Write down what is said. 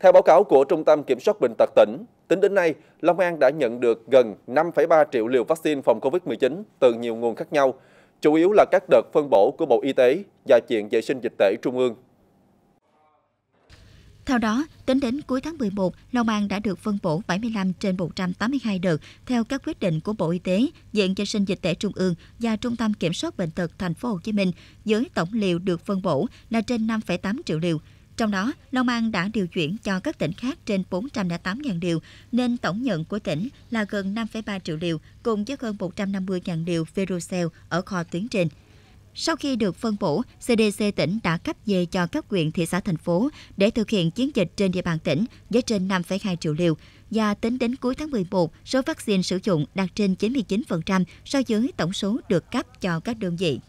Theo báo cáo của Trung tâm Kiểm soát Bệnh tật tỉnh, tính đến nay, Long An đã nhận được gần 5,3 triệu liều vaccine phòng COVID-19 từ nhiều nguồn khác nhau, chủ yếu là các đợt phân bổ của Bộ Y tế và chuyện Vệ sinh Dịch tễ Trung ương. Theo đó, tính đến cuối tháng 11, Long An đã được phân bổ 75 trên 182 đợt theo các quyết định của Bộ Y tế, Viện Vệ sinh Dịch tễ Trung ương và Trung tâm Kiểm soát Bệnh tật Thành phố Hồ Chí Minh với tổng liều được phân bổ là trên 5,8 triệu liều. Trong đó, Long An đã điều chuyển cho các tỉnh khác trên 408.000 liều, nên tổng nhận của tỉnh là gần 5,3 triệu liều, cùng với hơn 150.000 liều Verocell ở kho tuyến trên. Sau khi được phân bổ, CDC tỉnh đã cấp về cho các huyện, thị xã, thành phố để thực hiện chiến dịch trên địa bàn tỉnh với trên 5,2 triệu liều. Và tính đến cuối tháng 11, số vaccine sử dụng đạt trên 99% so với tổng số được cấp cho các đơn vị.